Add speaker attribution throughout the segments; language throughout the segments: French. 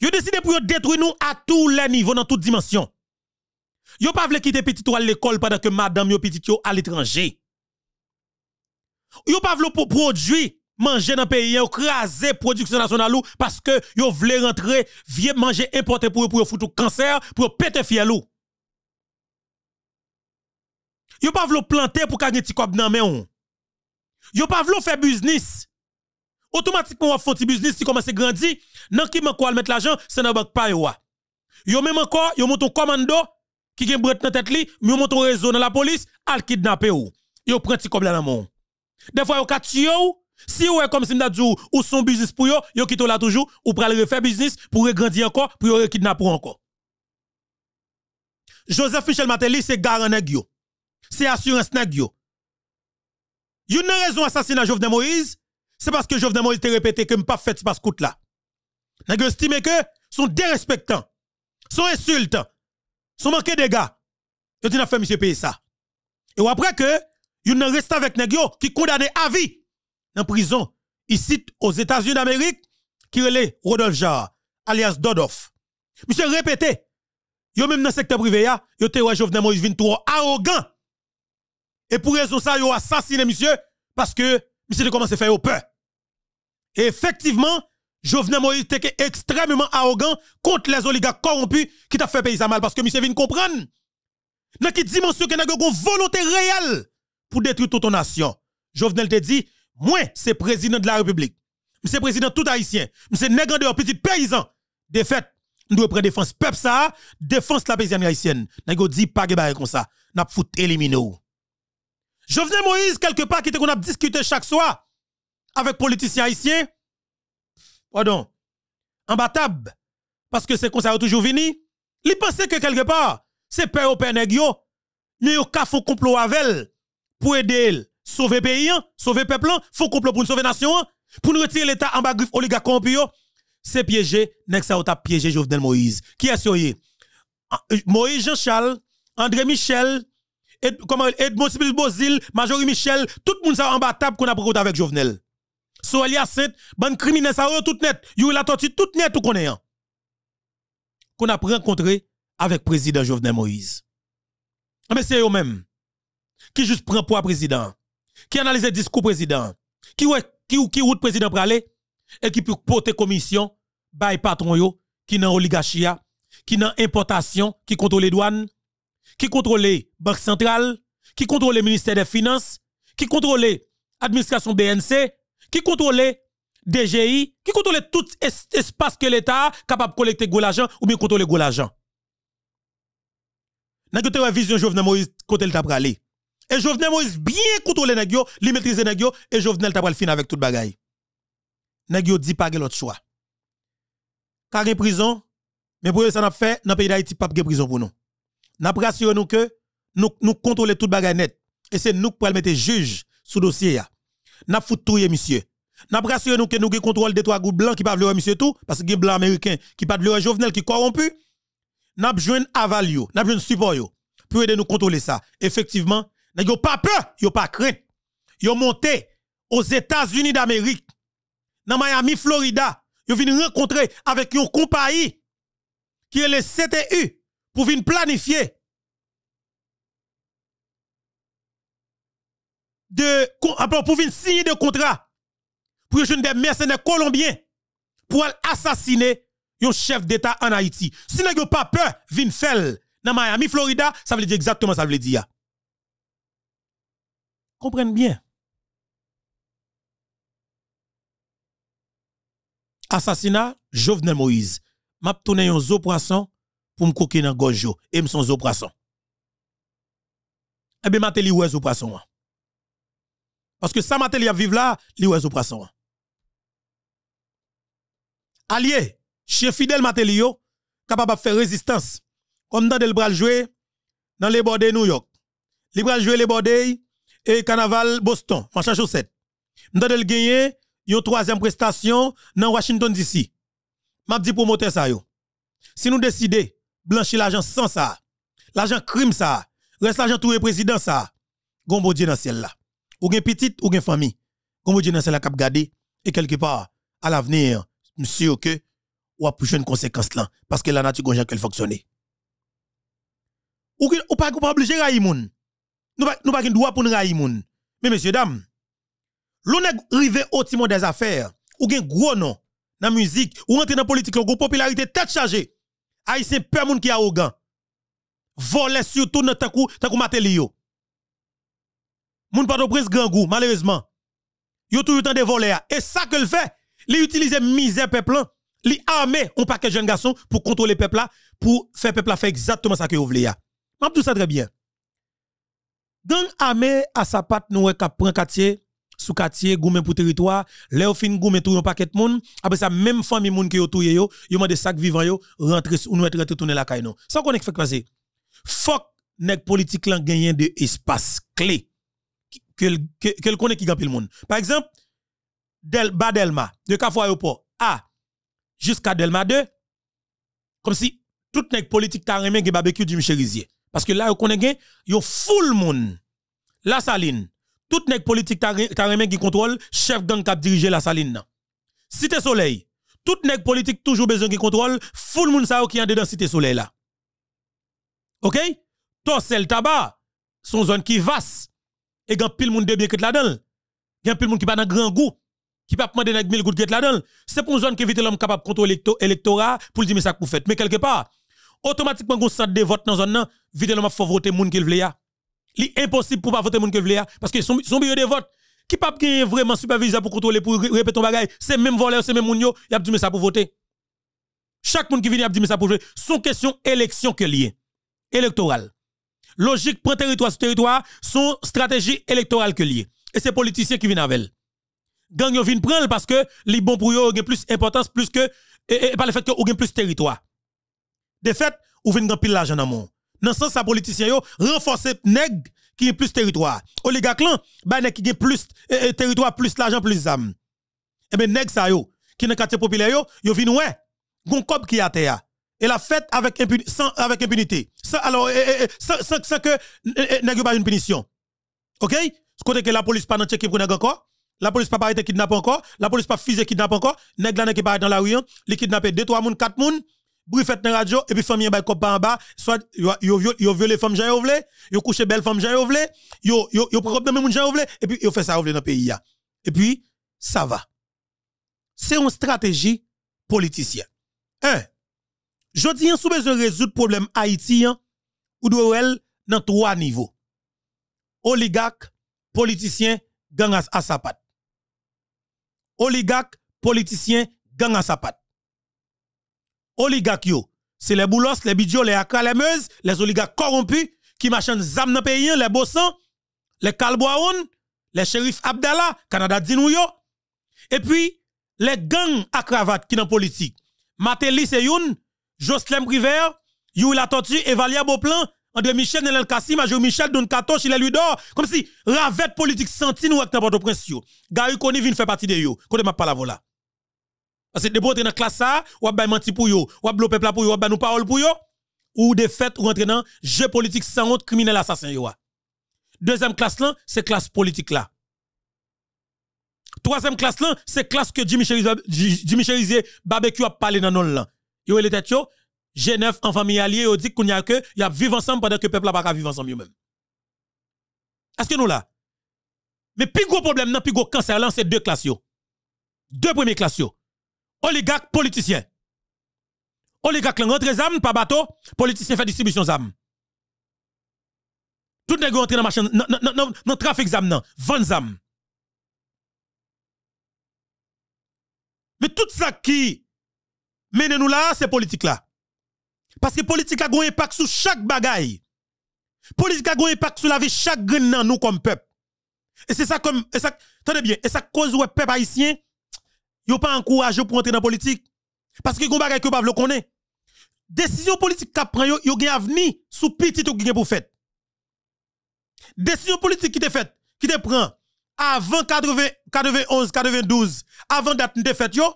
Speaker 1: Yo décidé pour détruire nous à tous les niveaux, dans toutes dimensions. ne Yo pas voulu quitter petit à l'école pendant que madame yo petit yo à l'étranger. Yo pas voulu pour produire manger dans le pays, yo la production nationale parce que yo voulez rentrer, vieux manger importé pour pour foutre cancer, pour péter fiel ou. Yo pas planter pour un petit cob Vous ne Yo pas voulu faire business automatiquement on fait un business si commence à grandir non qui man mettre l'argent c'est dans banque pa yo yo même encore yo un commando qui gen brette dans tête li yo un réseau dans la police al kidnapper ou yo prend ti comme là dans mon des fois yo ka ou si ou comme si ou son business pour yo yo quitte là toujours ou pral refaire business pour grandir encore pour yo kidnapper encore Joseph Michel Matéli c'est garant nèg c'est assurance nèg yo une raison assassinat Jovenel Moïse c'est parce que Jovenel Moïse te répété que pas fait ce passe coup là. N'a estimé que sont dérespectants, sont insultants, sont manqués de gars. Yo n'a fait monsieur payer ça. Et après que yon reste avec nèg qui condamné à vie dans prison ici aux États-Unis d'Amérique qui relève Rodolphe Jar, alias Dodoff. Monsieur répété yo même dans le secteur privé ya, yo te ouais Jovenel Moïse vint trop arrogant. Et pour raison ça yo assassiné monsieur parce que monsieur commence à faire peur. Et effectivement, Jovenel Moïse était extrêmement arrogant contre les oligarques corrompus qui t'a fait payer ça mal parce que monsieur vient comprendre. Dans quelle dimension que une volonté réelle pour détruire toute nation. Jovenel te dit, moi, c'est président de la République. Monsieur président tout haïtien. Monsieur nègre de petit paysan. De fait, nous devons prendre défense peuple ça, défense la paysanne haïtienne. N'a dit pas comme ça. N'a fout éliminer. Jovenel Moïse, quelque part, qui était qu'on a discuté chaque soir avec politiciens haïtiens, pardon, imbattable, parce que c'est comme ça toujours vini, il pensait que quelque part, c'est père au père yo, mais au cas font complot avec pour aider sauver le pays, hein. sauver le peuple, un hein. complot pour sauver la nation, hein. pour nous retirer l'État en bas griffe oligarque c'est piégé, nest ça t'a piégé Jovenel Moïse. Qui est-ce ah, euh, Moïse Jean-Charles, André Michel, comment Edmond Sibyl Bozil, Majorie Michel, tout le monde ça en qu'on a pris avec Jovenel. Soelia Saint, bande criminel ça oh, tout net, you la tortue tout net tout connaît. Hein. Qu'on a rencontré avec président Jovenel Moïse. Ah, mais c'est eux mêmes qui juste prend poids président, qui analyse discours président, qui ou qui qui route président pour aller et qui peut porter commission bail patron yo qui dans oligarchie, qui dans importation, qui contrôle les douanes qui contrôle Banque centrale, qui contrôle ministère des Finances, qui contrôle administration BNC, qui contrôle DGI, qui contrôle tout espace que l'État capable de collecter de l'argent ou bien contrôler de l'argent. Dans la vision Jovenel Moïse, côté le tabralé. Et Jovenel Moïse bien contrôle les li maîtrise et Jovenel pral fin avec tout bagay. ne dit pas l'autre choix. Car prison, mais pour ça n'a fait, dans le pays d'Haïti, pas de prison pour nous. N'a rassuré nous que nous nous contrôler toute bagaille net et c'est nous qui mettre juge sous dossier là. N'a foutoué monsieur. N'a nous que nous avons contrôle des trois groupes blancs qui pas de monsieur tout parce que blancs américain qui pas le Jovenel qui corrompu. N'a besoin avalio nous n'a besoin support pour aider nous contrôler ça. Effectivement, n'a pas peur, yo pas crainte. Yo monté aux États-Unis d'Amérique dans Miami, Florida, yo venu rencontrer avec un compagnie qui est le CTU pour venir planifier de, ah, pour venir signer des contrats pour jeunes des mercenaires colombiens pour assassiner un chef d'État en Haïti. Si n'a pas peur, vin faire dans Miami, Florida, ça veut dire exactement ça veut dire. Comprenez bien. Assassinat Jovenel Moïse. M'a tourné un zo poisson pour me coquer dans gorge et me sans zo poisson. Eh bien, Matéli ouez au poisson. Hein. Parce que ça, Matéli a vivre là, li ouez au poisson. Hein. Allié, chef fidèle Matéli capable de faire résistance. Comme dans le bras jouer dans les bords de New York. Li bras jouer les bords et carnaval Boston, machin chaussette. Dans le gagner, une troisième prestation dans Washington DC. M'a dit promoteur ça yo. Si nous décidons blanchir l'argent sans ça. L'argent crime ça. Reste l'argent tout le président ça. bon Dieu dans ciel là. Ou gen petite ou gen famille. bon Dieu dans ciel là cap garder et quelque part à l'avenir monsieur que ou a prochaine conséquence là parce que la nature gonjan qu'elle fonctionner. Ou, ou pas pas obligé raï moun. Nous pas nous pas droit pour raï moun. Mais messieurs dames, l'on est arrivé au timon des affaires ou gen gros nom dans musique ou rentre dans la politique ou popularité tête chargée. Haïtien peur moun qui arrogant. Voler surtout dans ta kou, ta matelio. Moun pas de grand gangou, malheureusement. Yo toujours temps de voler. Hein. Et ça que le fait, li utilise misère peuple, hein. li armé un paquet jeune garçon pour contrôler peuple là, hein, pour faire peuple là faire exactement ça que vous voulez. M'a tout ça très bien. Gang armé à sa patte nous cap prend quartier sous quartier goumen pour territoire là ou fin goumen tout un paquet monde après ah ben, ça même famille monde qui yo touye yo yo mande sac vivant yo rentre ou nou rentre dans la caille sa ça qu'on fait passer fuck nèg politique lan de espace clé que que connaît qui le monde par exemple del badelma de Kafou aéroport A jusqu'à Delma 2 comme si tout nèg politique t'a remen gen barbecue du Michel parce que là yo y gen yo full monde la saline tout nèg politique ta rien qui contrôle chef gang qui dirige la saline Cité Soleil, tout nèg politique toujours besoin qui contrôle full moun sa qui en dedans Cité Soleil là. OK Torsel tabac son zone qui vaste et gang pile moun de bien qui là-dedans. Gan pile moun qui pas dans grand goût qui pas demander nèg 1000 gouttes qui là-dedans. C'est pour une zone qui évite l'homme capable de contrôler l'électorat pour dire ça qu'on fait. mais quelque part automatiquement gon centre de vote dans zone là, vite l'homme faut voter qui le veut li impossible pour pas voter moun que parce que son, son bureau de vote qui pas gagne vraiment supervisé pour contrôler pour répéter ton bagage c'est même voleur c'est même moun yo y a dit ça pour voter chaque monde qui vient y a dit ça pour voter son question élection que lié électorale logique prend territoire sur territoire son stratégie électorale que lié et c'est politicien qui viennent avec elle gang yo prendre parce que les bons pour yo ont plus importance plus que et, par le fait que ont plus territoire de fait ou vinn gagner pile l'argent dans mon dans le sens sa politiciens yo renforcer nèg qui est plus territoire. Oligarque gens ba qui ont plus de euh, euh, territoire plus l'argent plus âme. Et eh ben nèg sa yo qui dans quartier populaire yo, yo vinn ouais, gon cop qui a terre. Et la fête avec impunité, sans, alors, eh, sans, que pas une punition. OK Ce côté que la police pas dans checker pour encore. La police pas arrêté kidnapper encore, la police pas fusé kidnapper encore, nèg la nèg pas dans la rue, hein, li kidnappé 2 3 moun, 4 moun, fait dans radio et puis famille bay cop en bas soit yo yo violé femme Jean Yovle yo couché belle femme Jean Yovle yo yo yo problème moun Jean Yovle et puis yo fait ça Yovle dans pays et puis ça va c'est une stratégie politicienne je dis en sous besoin résoudre problème haïtien hein, ou doit dans trois niveaux oligarque politicien gang à sa patte oligarque politicien gang à sa patte oligarques C'est les boulos, les bidjo, les akra, les les oligarques corrompus qui marchent zam dans le pays, les bossans, les calboaoun, les shérifs Abdallah, Canada Dinouyo. Et puis, les gangs à cravate qui dans politique. Matéli c'est Youn, Jocelyn River, Youi la Tortue, Evalia Beauplan, André Michel, Nelel Kassim, Major Michel, Don Kato, Chile Ludor. Comme si ravette politique senti nous avec n'importe prince yo. Gary Koni vient faire partie de yo. Quand ma parle là. Parce que de entrer dans la classe ça, ou avez menti pour yo, ou avez peuple pour yo, ou avez nous parole pour yo, ou de fait rentrer dans jeu politique sans honte, criminel assassin Deuxième classe là, c'est classe politique là. Troisième classe là, c'est classe que Jimmy Cherizier barbecue a parlé dans non là. Yo les tétio, G9, en famille alliée, yo dit qu'on y a que y a vivre ensemble pendant que le peuple a pas vivre ensemble même. Est-ce que nous là Mais plus gros problème, dans plus gros cancer là, c'est deux classes Deux premières classes oligarque politicien. Oligarque rentre zam, pas bateau, politicien fait distribution zam. Tout n'est rentre dans machin dans le trafic zam nan, vendre Mais tout ça qui mène nous là, c'est politique là. Parce que politique a un impact sur chaque bagaille. Politique a un impact sur la vie chaque nous comme peuple. Et c'est ça comme et ça tenez bien, et ça cause le peuple haïtien yo pas encouragé pour entrer dans la politique. Parce que yon bagay que pour le connaît. Décision politique qu'a prend yo, yo gen avenir sous petit ou gen pour fait. Décision politique qui te fait, qui te prend avant 80, 91, 92, avant date de yo,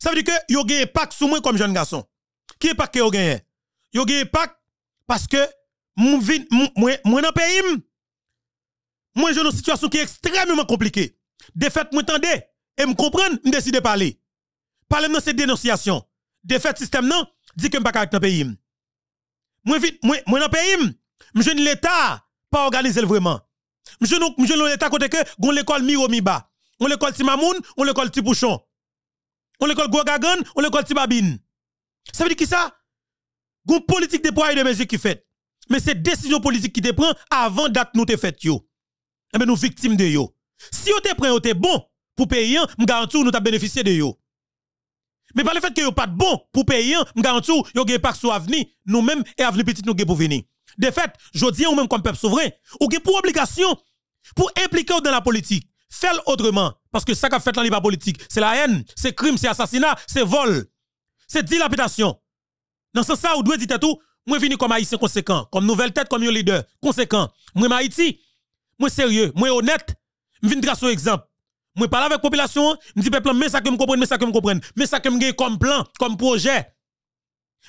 Speaker 1: ça veut dire que yo gen impact sur moi comme jeune garçon. Qui est pas que yo gen? Yo gen impact parce que moi dans pays moi j'ai une situation qui est extrêmement compliquée. Défaite moi tendez et me comprendre, me décide de parler. Parler dans cette dénonciation. Défaite système non, dit que suis pas dans le pays. Moi vite, moi dans le pays, pas jeune l'état pas organiser vraiment. pas je l'état côté que gon l'école mi haut mi bas. On l'école Timamoun, on l'école Tipouchon. On l'école Gouagagan, on l'école Tibabine. Ça veut dire qui ça Gon politique de poids et de mesure qui fait. Mais c'est décision politique qui te prend avant date nous te fait yo. Et eh ben nous victimes de yo. Si on te prend, on te bon pour payer, je garantis nous avons bénéficié de yo. Mais par le fait que yo pas de bon pour payer, je garantis yo gagne pas sur l'avenir, nous-mêmes et avenir petit nous gagne pour venir. De fait, je dis ou même comme peuple souverain, ou avez pour obligation pour impliquer dans la politique. faire autrement parce que ça qu'a fait dans la politique, c'est la haine, c'est crime, c'est assassinat, c'est vol, c'est dilapidation. Dans ce sens, vous devez dire tout, moi venu comme haïtien conséquent, comme nouvelle tête, comme leader conséquent. Moi Haïti, moi sérieux, moi honnête, je viens tracer exemple. Moi parle avec population, me dis peuple mais ça que me comprendre, mais ça que me comprends, mais ça que me comme plan, comme projet.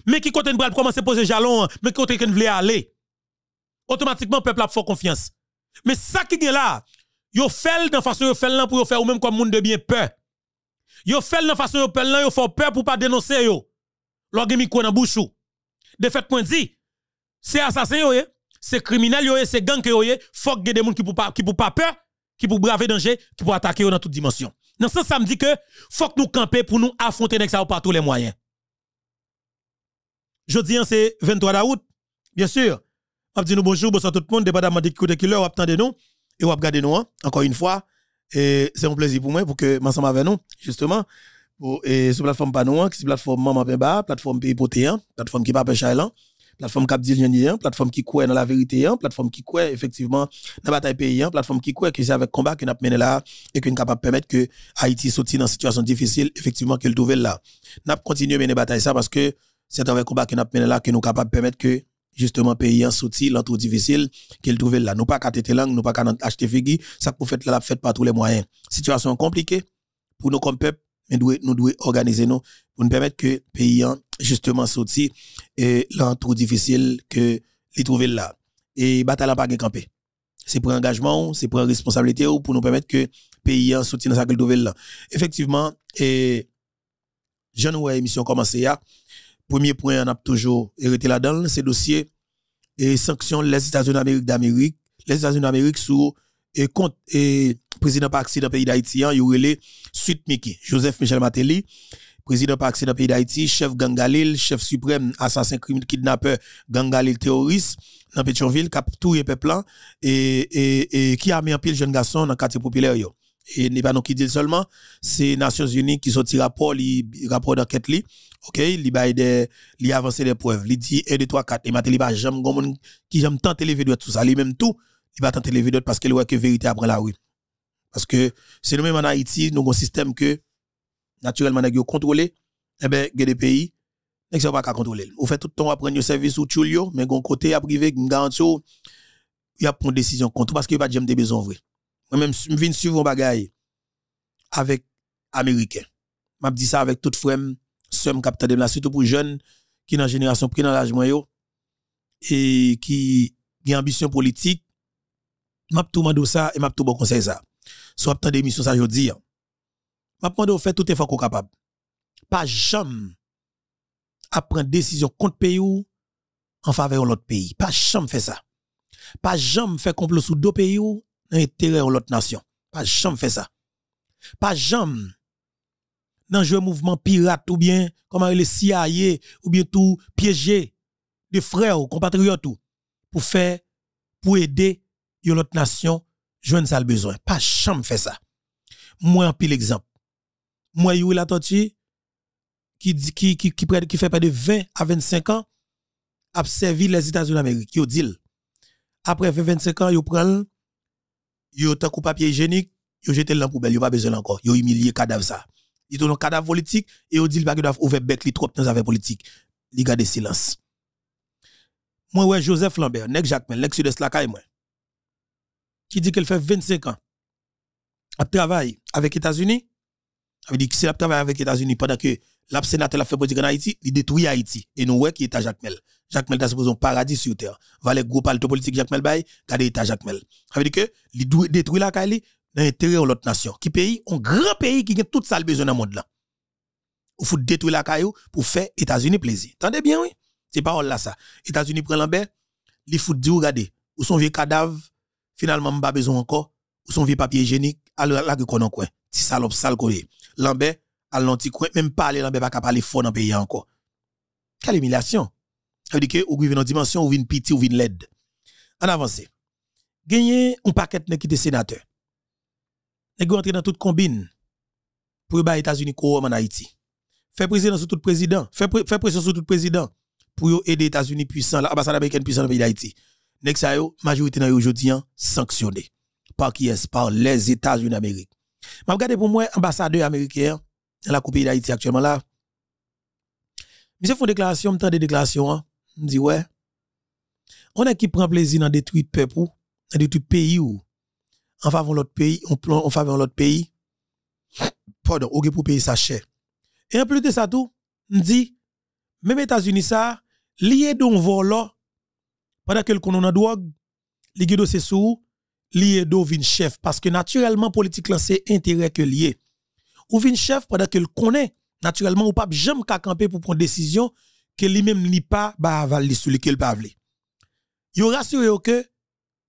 Speaker 1: Mais qui côté pour commencer poser jalon, mais qui côté que nous aller. Automatiquement peuple a fait confiance. Mais ça qui est là, yo fait dans façon yo fait là pour faire ou même comme monde de bien peur. Yo fait dans façon yo fait là, yo font peur pour pas dénoncer yo. mi micro dans bouchou. De fait point dit, c'est assassin yo, eh. c'est criminel yo, eh. c'est gang yo, eh. faut que des monde qui pour pas qui pour pas peur qui pour braver danger, qui pour attaquer dans toute dimension. Dans ce sens, ça me dit que faut que nous camper pour nous affronter avec ça par tous les moyens. Jeudi, hein, c'est 23 août, bien sûr. On dit nous bonjour, bonsoir tout le monde, dépendamment de qui qui l'heure, attendez nous et on regarde nous, hein. encore une fois. Et c'est un plaisir pour moi pour que m'ensemble avec nous, justement, pour, et sur la plateforme panouan, hein, qui est la plateforme Maman Pemba, plateforme Pays la plateforme qui pas Péchaïlan plateforme qui dit une plateforme qui croit dans la vérité, hein, plateforme qui croit effectivement la bataille pays, hein, plateforme qui croit que c'est avec combat nous pas mené là et qu'on sommes capable de permettre que Haïti soit dans une situation difficile, effectivement, qu'elle trouve là. N'a continué à mener bataille ça parce que c'est avec combat nous pas mené là que nous capable de permettre que justement pays hein, dans sorti l'entour difficile qu'il trouve là nous pas qu'à tête langue nous pas qu'à acheter figui ça pour faire la fait par tous les moyens situation compliquée pour nous comme peuple nous devons organiser nous pour nous permettre que les pays hein, justement sorti et trop difficile que les trouver là. Et bataille pas camper. C'est pour engagement, c'est pour responsabilité ou pour nous permettre que le pays hein, soutient dans sa trouver là. Effectivement, et je ouais émission commencé à hein. premier point on a toujours hérité là-dedans, c'est dossier et sanctions les États-Unis d'Amérique, les États-Unis d'Amérique sont et contre et président par dans pays d'Haïti, hein, il relé suite Miki, Joseph Michel Matéli, président par dans pays d'Haïti, chef Gangalil, chef suprême assassin criminel kidnappeur Gangalil terroriste dans Pétionville, cap tout et peuple et et qui a mis en pile jeune garçon dans quartier populaire yo. Et n'est pas nous qui dit seulement, c'est Nations Unies qui sorti rapport, rapport d'enquête li, OK, li bail des li avancé des preuves, li dit 1 2 3 4 et Matéli pas jamais gon qui jamais tenter lever tout ça, lui même tout il va tenter les d'autres parce qu'il voit que vérité après la rue. Parce que c'est nous-mêmes en Haïti, nous avons un système que, naturellement, nous avons contrôlé. Eh bien, il y a des pays, nous ne pas contrôler. on fait, tout le temps à prendre service ou tchoulio, mais d'un côté à privé, nous il y a une décision contre parce qu'il n'y a pas de besoin vrai. Moi-même, je viens suivre un bagage avec Américains. Je dis ça avec toute frère, somme capitaine de la surtout pour les jeunes qui dans la génération pris dans l'âge moyen et qui ont ambition politique m'a tout mando ça et m'a tout bon conseil ça. Soit tant d'émission ça vous M'a demandé fait tout effort qu'on capable. Pas jamais apprendre décision contre pays ou en faveur de l'autre pays. Pas jamais faire ça. Pas jamais fait complot sous deux pays ou dans l'intérêt de l'autre nation. Pas jamais faire ça. Pas jamais dans jeu mouvement pirate ou bien comme les CIA ou bien tout piéger des frères ou compatriotes pour faire pour aider yon l'autre nation, joindre ça le besoin. Pas Cham fait ça. Moi, en pile exemple. Moi, la toti, qui, qui, qui, qui, qui fait près de 20 à 25 ans, a servi les États-Unis d'Amérique. Yo deal. Après 20-25 ans, yo prend, yo coup papier hygiénique, yo jete dans poubelle, yo pas besoin encore. Yo humilié cadavre ça. Ils donnent cadavre politique et yo dit pas doivent ouvrir bec li trop dans affaires politique. Li le silence. Moi ouais Joseph Lambert, nek Jacques, nek sud la moi qui dit qu'elle fait 25 ans à travailler avec les États-Unis, ça dit dire que si elle travaille avec les États-Unis pendant que la sénateur a fait politique en Haïti, il détruit Haïti. Et nous, ouais, qui est à Jacques Mel. Jacques Mel, supposé un paradis sur terre. Valet groupe palto politique Jacques Mel Bay, l'État Jacques Mel. Ça veut dire que, il détruit la Kali dans l'intérêt de l'autre nation. Qui pays, un grand pays qui a tout ça besoin dans le monde là. Il faut détruire la caillou pour faire États-Unis plaisir. Tendez bien, oui. C'est parole là, ça. États-Unis prennent Lambert, il faut dire, regardez, où sont vieux cadavres finalement, pas besoin encore, ou son vieux papier hygiénique, à la que qu'on quoi Si salope, sale collé. Lambert, à coin même parler, Lambert, pas parler fort dans le pays encore. Quelle humiliation. Ça veut dire que, ou gouvernement une dimension, ou une pitié, ou vient l'aide. En avance. gagner un paquet de qui était sénateur. Nèg rentré dans toute combine pour les États-Unis en Haïti. Faire président sur tout président, fait pression sur tout président pour aider les États-Unis puissants, l'ambassade américaine puissante dans le pays d'Haïti nèg sa yo majorité nan yo aujourd'hui sanctionné par qui est par les États-Unis d'Amérique. M'a regardé pour moi ambassadeur américain dans la coupe d'Haïti actuellement là. Monsieur font déclaration, m'tan des déclaration. hein. dit ouais. On est qui prend plaisir dans détruire peuple dans détruire pays ou en faveur l'autre pays, en faveur l'autre pays. Pardon, ou pour payer sa chère. Et en plus de ça tout, on dit même États-Unis ça lié d'un volant pendant que le konon nan drogue, li guido sou, vin chef. Parce que naturellement, politique là c'est intérêt que lié. Ou vin chef pendant que le connaît, naturellement, ou pas jamais qu'à camper pour prendre décision que lui-même n'est pas, bah, aval li sous lequel pas vle. Yo rassure que,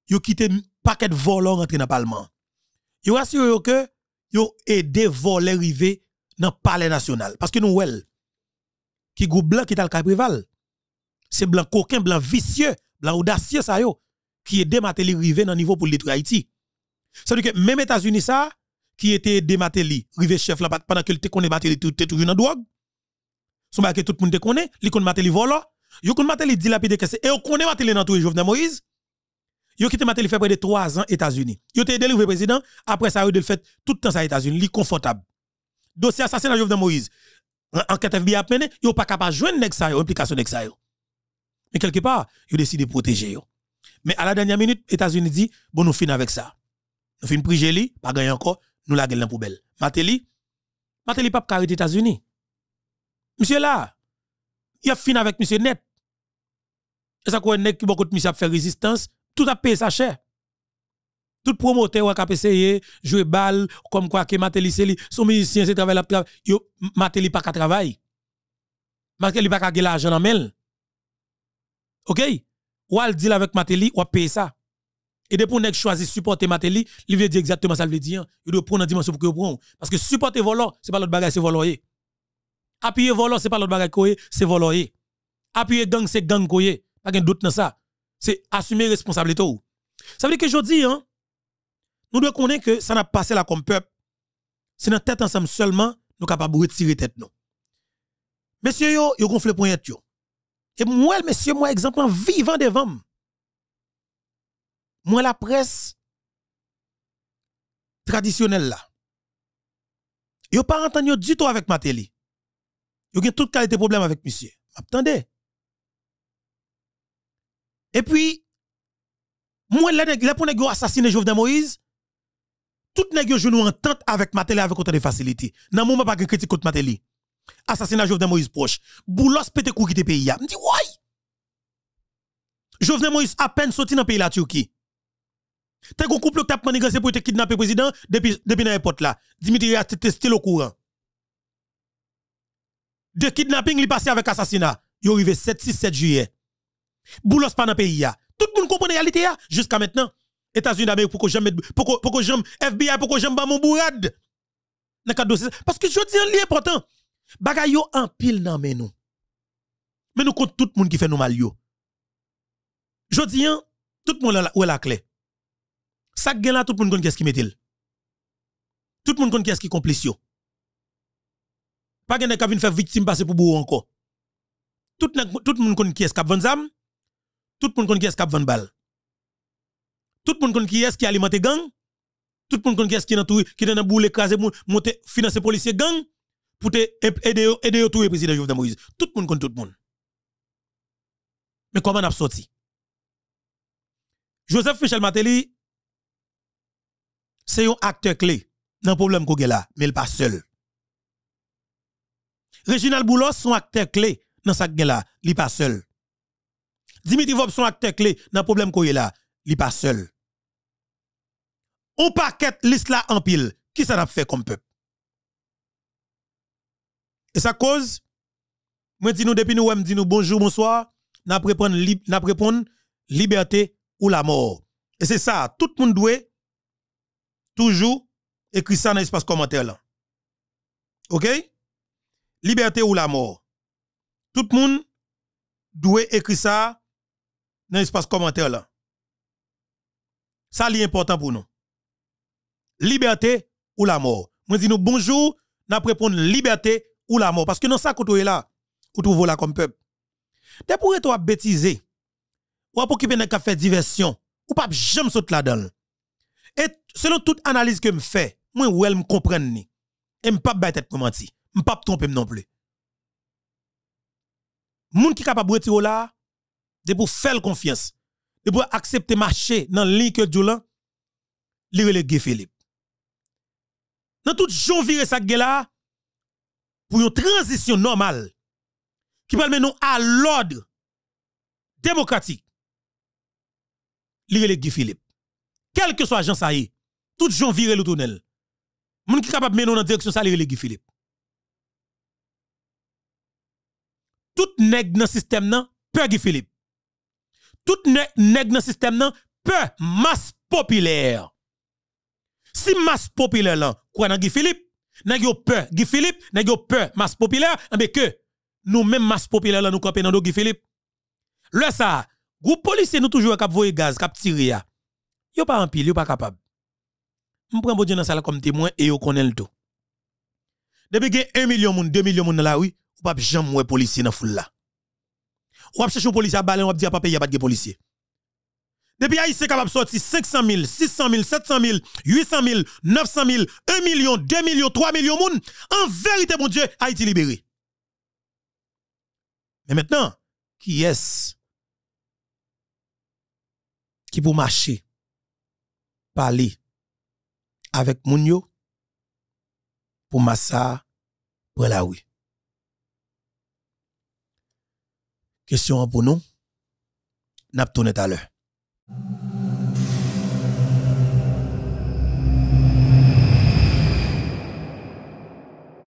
Speaker 1: yo quitté paquet de volant rentré dans le Parlement. Yo rassure que, yo aidé voler arriver dans le palais national. Parce que nous, well, qui groupe blanc qui t'a le prival. C'est blanc coquin, blanc vicieux, la audacieux ça yo, qui est dématéli rivé dans niveau pour détruire Haïti. C'est-à-dire que même États-Unis ça, qui était dématéli, rivé chef là, pendant que te connaît matéli, te toujours dans drogue. Son que tout le monde te connaît, li kon mateli vola, yo kon mateli dilapide que c'est, et yo connaît matéli dans tout de Moïse. Yo quitté matéli fait près de 3 ans États-Unis. Yo te délivré président, après ça yo de le fait tout le temps ça États-Unis, li confortable. Dossier assassinat Jovenel Moïse. Enquête FBI a mené, yo pas capable joindre sa ça, implication nek sa yo. Mais quelque part, ils décidé de protéger. Mais à la dernière minute, les États-Unis dit, bon, nous finissons avec ça. Nous finissons priger pas gagner encore, nous la dans la poubelle. Matéli, Matéli pas carré des États-Unis. Monsieur là, il a fini avec monsieur net. Et ça quoi net qui beaucoup de monsieur a fait résistance, tout a payé sa chair. Tout le promoteur qui a essayé jouer balle comme quoi que Matéli c'est lui, son musicien c'est travail là, a Matéli pas qu'à travail. Matéli pas qu'à l'argent en mail. OK Ou al deal avec Matéli, ou à payer ça. Et dès qu'on choisi supporter Matéli, il veut dire exactement ça, il veut dire. Il doit prendre une dimension pour que prendre. Parce que supporter volant, c'est pas l'autre bagarre, c'est volant. Appuyer volant, c'est pas l'autre bagarre, c'est volant. Appuyer gang, c'est gang. Pas de doute dans ça. C'est assumer responsabilité. Ça veut dire que je dis, hein, nous devons connaître que ça n'a passé là comme peuple. C'est dans tête ensemble seulement nous capables de retirer tête nous. Monsieur yo, yo gonfle pour yo. Et moi, monsieur, moi, exemple vivant devant moi. Moi, la presse traditionnelle là. Yo pas entendu du tout avec Matéli. Yo avez tout qualité problème avec monsieur. Attendez. Et puis, moi, là, pour nèg assassiné Jovenel Moïse, tout nèg yo nous tente avec Matéli avec autant de facilité. Nan, moi, pas critique contre Matéli. Assassinat Jovenel Moïse proche. Boulos peut kou qui te pays. Je dis, oui! Jovenel Moïse à peine sorti dans le pays la Turquie. T'as un couple qui a pour te kidnapper président depuis depuis n'importe là. Dimitri a testé au courant. De kidnapping, il passé avec assassinat. Il arrivé 7-6-7 juillet. Boulos pas dans le pays. Tout le monde comprend la réalité jusqu'à maintenant. États-Unis d'Amérique, pourquoi jamais, pourquoi, pourquoi jamais, FBI, pourquoi jamais, mon bourrade. Parce que je dis un lien important. Bagay yo en pile dans men nous. Mais nous comptons tout le monde qui fait nous mal Je dis, tout le monde ou la clé. Ça gen là tout le monde qu'est-ce qui met Tout le monde qu'est-ce qui complice Pas gen qui vient faire victime passer pour vous encore. Tout le monde connaît qui est cap zam, tout le monde connaît qui est cap vend balle. Tout le monde connaît qui est qui alimente gang, tout le monde connaît qui est qui dans le dans boule écraser monter financer policier gang pour aider aider tout le président Jovenel Moïse. Tout le monde contre tout le monde. Mais comment on a sorti Joseph Michel Matéli, c'est un acteur clé dans le problème qu'on a là, mais il n'est pas seul. Reginald Boulos, son acteur clé dans ce qu'il là, il n'est pas seul. Dimitri Vop, son acteur clé dans le problème qu'on a là, il n'est pas seul. On paquette liste là en pile. Qui ça n'a fait comme peuple? Et sa cause, moi dis nous depuis nous, dis bonjour, bonsoir, n'a répondre liberté ou la mort. Et c'est ça, tout le monde doit toujours écrire ça dans l'espace commentaire là. OK Liberté ou la mort. Tout le monde doit écrire ça dans l'espace commentaire là. Ça c'est important pour nous. Liberté ou la mort. Moi dis nous bonjour, n'a répondre liberté ou la mort. Parce que dans ça es là, tu trouve là comme peuple. Tu pour toi bêtiser, ou à occuper un café diversion, ou pas jamais sauter là-dedans. Et selon toute analyse que je fais, moi ou elle me comprend ni. Et me pas tête pour mentir. Me pas tromper non plus. Moun qui capable retirer là, de pour faire confiance, de pour accepter marcher dans lit que Dieu là, lire le Philippe. Dans toute jour sa ça là, pour une transition normale qui va mener à l'ordre démocratique. Lire Guy Philippe. Quel que soit Jean Saïe, tout gens viré le tunnel. Moun qui capable mener dans la direction ça lire Guy Philippe. Tout nèg dans le système nan peur Guy Philippe. Tout nèg dans le système nan peur masse populaire. Si masse populaire là, quoi dans Guy Philippe N'a peur Guy Philippe, n'a peur masse populaire, mais eh que nous même masse populaire là nous camper dans Guy Philippe. Le ça, groupe policier nous toujours cap voyer gaz, cap tirer. Yo pas en pile, yo pas capable. Je prends bon Dieu dans salle comme témoin et yo connaît le tout. Depuis que 1 million moun, 2 millions de dans la rue, ou pas jamais de policier dans foule là. Ou pas chercher un policier à balle, ou pas dire il y a pas de policier. Depuis Haïtien capable de sortir 500 000, 600 000, 700 000, 800 000, 900 000, 1 million, 2 millions, 3 millions monde en vérité, mon Dieu, Haïti libéré. Mais maintenant, qui est-ce qui pour marcher, parler avec Mounio pour Massa, pour la oui? Question pour nous, n'a tout à l'heure. you